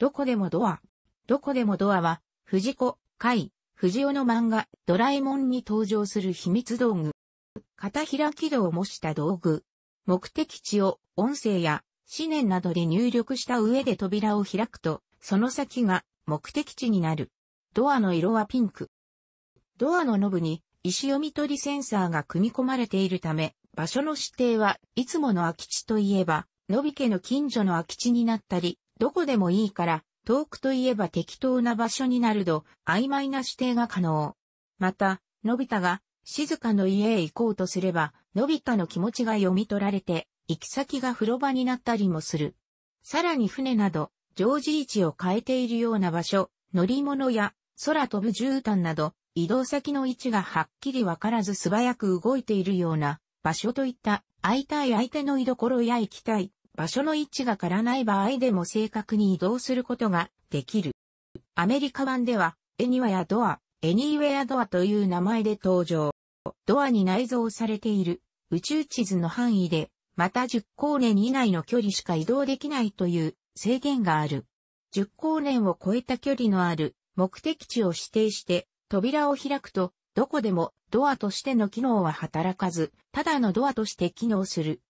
どこでもドア。どこでもドアは、藤子、海、藤尾の漫画、ドラえもんに登場する秘密道具。片開き道を模した道具。目的地を音声や思念などで入力した上で扉を開くと、その先が目的地になる。ドアの色はピンク。ドアのノブに石読み取りセンサーが組み込まれているため、場所の指定はいつもの空き地といえば、のび家の近所の空き地になったり、どこでもいいから、遠くといえば適当な場所になるど、曖昧な指定が可能。また、のび太が、静かの家へ行こうとすれば、のび太の気持ちが読み取られて、行き先が風呂場になったりもする。さらに船など、常時位置を変えているような場所、乗り物や空飛ぶ絨毯など、移動先の位置がはっきりわからず素早く動いているような場所といった、会いたい相手の居所や行きたい場所の位置がからない場合でも正確に移動することができる。アメリカ版では、エニワやドア、エニーウェアドアという名前で登場。ドアに内蔵されている宇宙地図の範囲で、また10光年以内の距離しか移動できないという制限がある。10光年を超えた距離のある目的地を指定して扉を開くと、どこでもドアとしての機能は働かず、ただのドアとして機能する。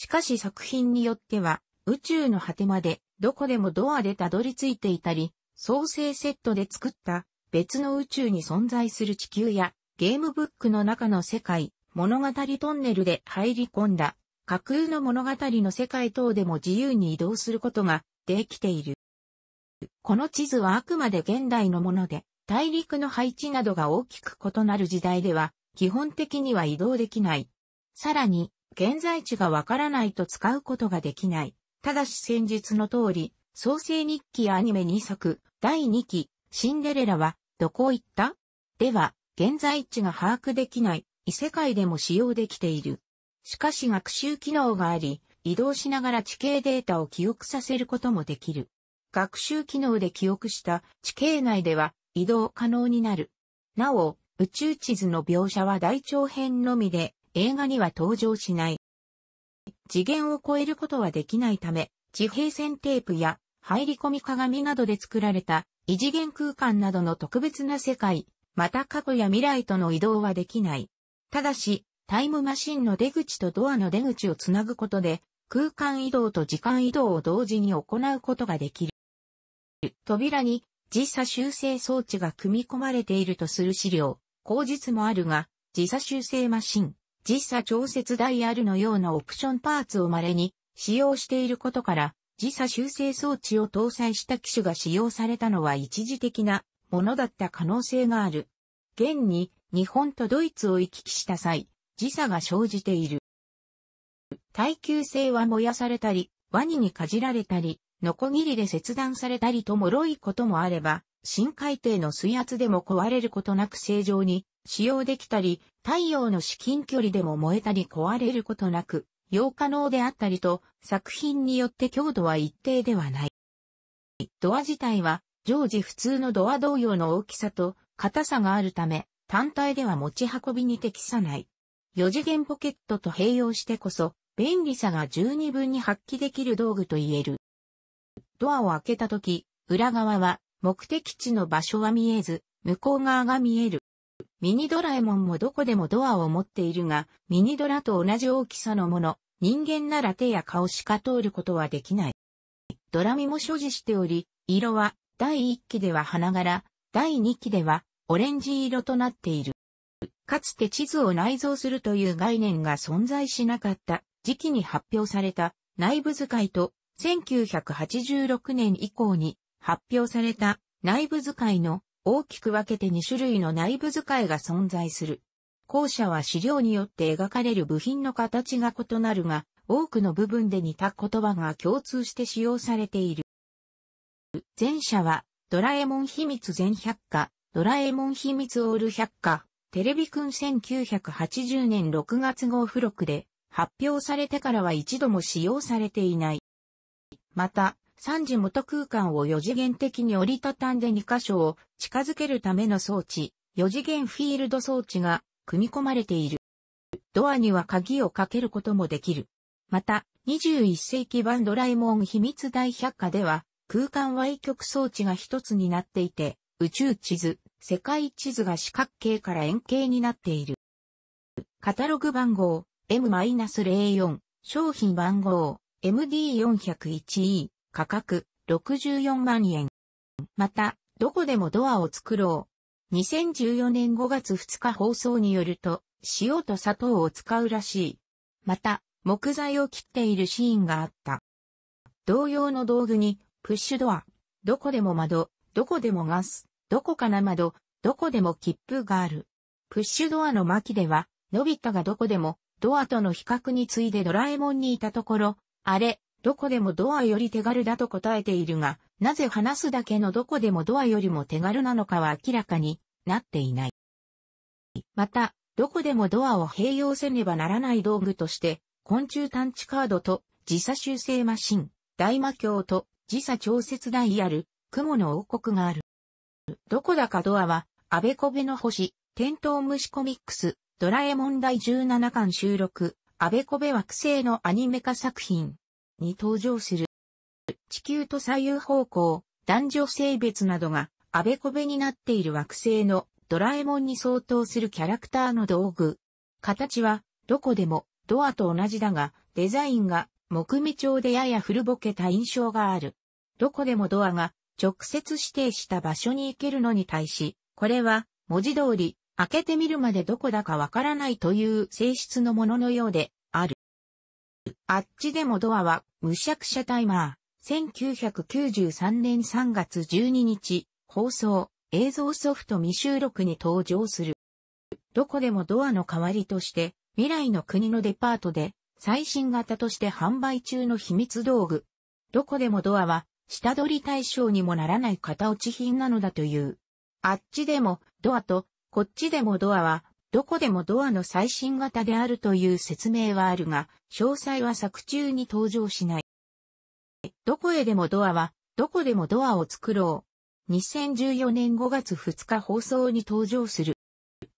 しかし作品によっては、宇宙の果てまで、どこでもドアでたどり着いていたり、創生セットで作った別の宇宙に存在する地球やゲームブックの中の世界、物語トンネルで入り込んだ架空の物語の世界等でも自由に移動することができている。この地図はあくまで現代のもので、大陸の配置などが大きく異なる時代では、基本的には移動できない。さらに、現在地がわからないと使うことができない。ただし先日の通り、創世日記アニメ2作、第2期、シンデレラは、どこ行ったでは、現在地が把握できない、異世界でも使用できている。しかし学習機能があり、移動しながら地形データを記憶させることもできる。学習機能で記憶した地形内では移動可能になる。なお、宇宙地図の描写は大長編のみで、映画には登場しない。次元を超えることはできないため、地平線テープや入り込み鏡などで作られた異次元空間などの特別な世界、また過去や未来との移動はできない。ただし、タイムマシンの出口とドアの出口をつなぐことで、空間移動と時間移動を同時に行うことができる。扉に時差修正装置が組み込まれているとする資料、口実もあるが、時差修正マシン、時差調節ダイヤルのようなオプションパーツを稀に使用していることから、時差修正装置を搭載した機種が使用されたのは一時的なものだった可能性がある。現に日本とドイツを行き来した際、時差が生じている。耐久性は燃やされたり、ワニにかじられたり、ノコギリで切断されたりと脆いこともあれば、深海底の水圧でも壊れることなく正常に使用できたり、太陽の至近距離でも燃えたり壊れることなく、溶可能であったりと、作品によって強度は一定ではない。ドア自体は、常時普通のドア同様の大きさと、硬さがあるため、単体では持ち運びに適さない。四次元ポケットと併用してこそ、便利さが十二分に発揮できる道具と言える。ドアを開けた時、裏側は目的地の場所は見えず、向こう側が見える。ミニドラえもんもどこでもドアを持っているが、ミニドラと同じ大きさのもの、人間なら手や顔しか通ることはできない。ドラミも所持しており、色は第1期では花柄、第2期ではオレンジ色となっている。かつて地図を内蔵するという概念が存在しなかった時期に発表された内部使いと1986年以降に発表された内部使いの大きく分けて2種類の内部使いが存在する。後者は資料によって描かれる部品の形が異なるが、多くの部分で似た言葉が共通して使用されている。前者は、ドラえもん秘密全百科、ドラえもん秘密オール百科、テレビくん1980年6月号付録で、発表されてからは一度も使用されていない。また、3次元空間を4次元的に折りたたんで2箇所を近づけるための装置、4次元フィールド装置が組み込まれている。ドアには鍵をかけることもできる。また、21世紀版ドラえもん秘密大百科では、空間歪曲装置が一つになっていて、宇宙地図、世界地図が四角形から円形になっている。カタログ番号 M-04、商品番号 MD401E、価格64万円。また、どこでもドアを作ろう。2014年5月2日放送によると、塩と砂糖を使うらしい。また、木材を切っているシーンがあった。同様の道具に、プッシュドア、どこでも窓、どこでもガス、どこかな窓、どこでも切符がある。プッシュドアの巻では、伸びたがどこでも、ドアとの比較に次いでドラえもんにいたところ、あれ、どこでもドアより手軽だと答えているが、なぜ話すだけのどこでもドアよりも手軽なのかは明らかになっていない。また、どこでもドアを併用せねばならない道具として、昆虫探知カードと時差修正マシン、大魔鏡と時差調節ダイヤル、雲の王国がある。どこだかドアは、アベコベの星、テントウムシコミックス、ドラえもん第17巻収録、アベコベ惑星のアニメ化作品。に登場する。地球と左右方向、男女性別などがあべこべになっている惑星のドラえもんに相当するキャラクターの道具。形はどこでもドアと同じだがデザインが木目調でやや古ぼけた印象がある。どこでもドアが直接指定した場所に行けるのに対し、これは文字通り開けてみるまでどこだかわからないという性質のもののようで、あっちでもドアは、むしゃくしゃタイマー。1993年3月12日、放送、映像ソフト未収録に登場する。どこでもドアの代わりとして、未来の国のデパートで、最新型として販売中の秘密道具。どこでもドアは、下取り対象にもならない型落ち品なのだという。あっちでも、ドアと、こっちでもドアは、どこでもドアの最新型であるという説明はあるが、詳細は作中に登場しない。どこへでもドアは、どこでもドアを作ろう。2014年5月2日放送に登場する。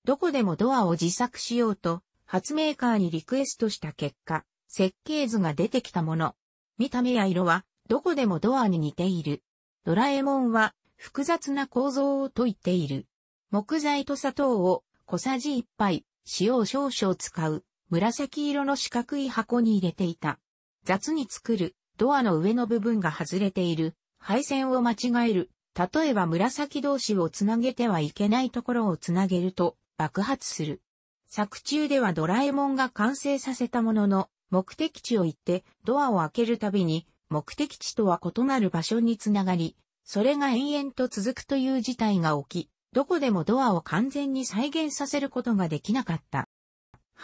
どこでもドアを自作しようと、発明家にリクエストした結果、設計図が出てきたもの。見た目や色は、どこでもドアに似ている。ドラえもんは、複雑な構造をと言っている。木材と砂糖を小さじ1杯、塩を少々使う、紫色の四角い箱に入れていた。雑に作る、ドアの上の部分が外れている、配線を間違える、例えば紫同士をつなげてはいけないところをつなげると爆発する。作中ではドラえもんが完成させたものの、目的地を行ってドアを開けるたびに目的地とは異なる場所につながり、それが延々と続くという事態が起き、どこでもドアを完全に再現させることができなかった。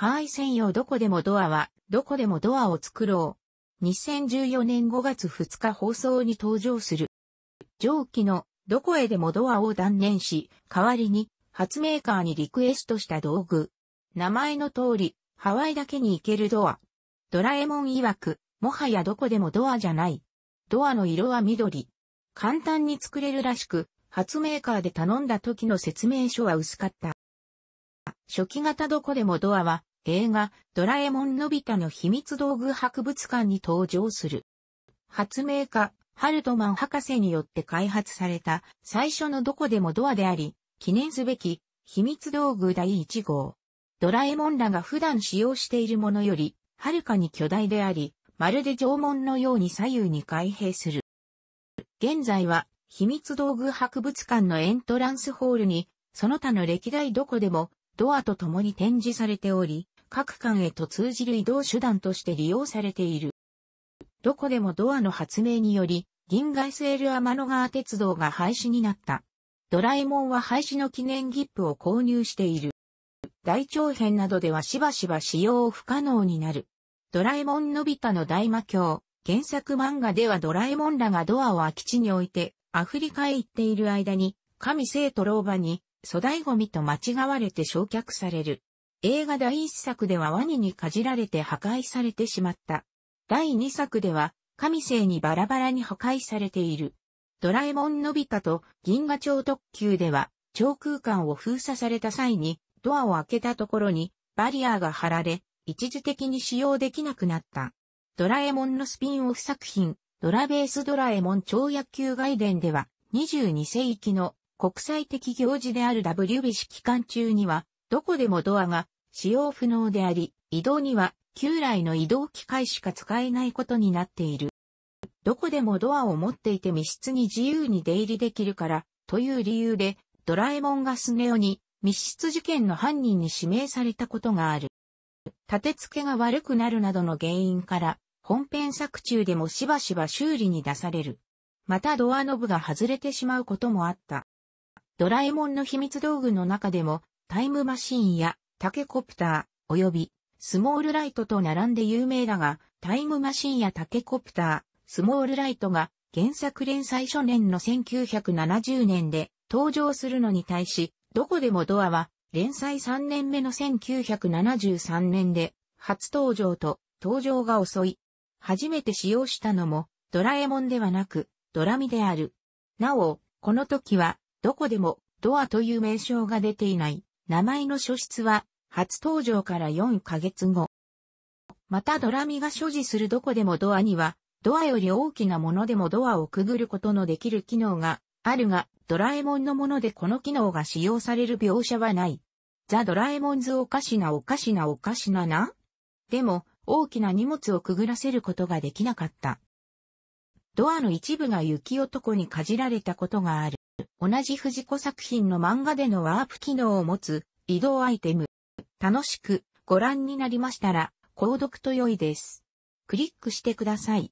ワイ専用どこでもドアは、どこでもドアを作ろう。2014年5月2日放送に登場する。上記のどこへでもドアを断念し、代わりに発明家にリクエストした道具。名前の通り、ハワイだけに行けるドア。ドラえもん曰く、もはやどこでもドアじゃない。ドアの色は緑。簡単に作れるらしく、発メーカーで頼んだ時の説明書は薄かった。初期型どこでもドアは映画ドラえもんのび太の秘密道具博物館に登場する。発明家ハルトマン博士によって開発された最初のどこでもドアであり、記念すべき秘密道具第1号。ドラえもんらが普段使用しているものより、はるかに巨大であり、まるで縄文のように左右に開閉する。現在は秘密道具博物館のエントランスホールに、その他の歴代どこでも、ドアと共に展示されており、各館へと通じる移動手段として利用されている。どこでもドアの発明により、銀河 SL 天の川鉄道が廃止になった。ドラえもんは廃止の記念切符を購入している。大長編などではしばしば使用不可能になる。ドラえもんのび太の大魔教、原作漫画ではドラえもんらがドアを空き地に置いて、アフリカへ行っている間に、神聖と老婆に粗大ゴミと間違われて焼却される。映画第1作ではワニにかじられて破壊されてしまった。第2作では、神聖にバラバラに破壊されている。ドラえもんのび太と銀河町特急では、超空間を封鎖された際に、ドアを開けたところに、バリアーが張られ、一時的に使用できなくなった。ドラえもんのスピンオフ作品、ドラベースドラえもん超野球外伝では、22世紀の国際的行事である WBC 期間中には、どこでもドアが使用不能であり、移動には旧来の移動機械しか使えないことになっている。どこでもドアを持っていて密室に自由に出入りできるから、という理由で、ドラえもんがスネオに密室事件の犯人に指名されたことがある。立て付けが悪くなるなどの原因から、本編作中でもしばしば修理に出される。またドアノブが外れてしまうこともあった。ドラえもんの秘密道具の中でも、タイムマシーンやタケコプター、及びスモールライトと並んで有名だが、タイムマシンやタケコプター、スモールライトが原作連載初年の1970年で登場するのに対し、どこでもドアは連載3年目の1973年で初登場と登場が遅い初めて使用したのも、ドラえもんではなく、ドラミである。なお、この時は、どこでも、ドアという名称が出ていない。名前の書出は、初登場から4ヶ月後。またドラミが所持するどこでもドアには、ドアより大きなものでもドアをくぐることのできる機能があるが、ドラえもんのものでこの機能が使用される描写はない。ザ・ドラえもんズおかしなおかしなおかしななでも、大きな荷物をくぐらせることができなかった。ドアの一部が雪男にかじられたことがある。同じ藤子作品の漫画でのワープ機能を持つ移動アイテム。楽しくご覧になりましたら、購読と良いです。クリックしてください。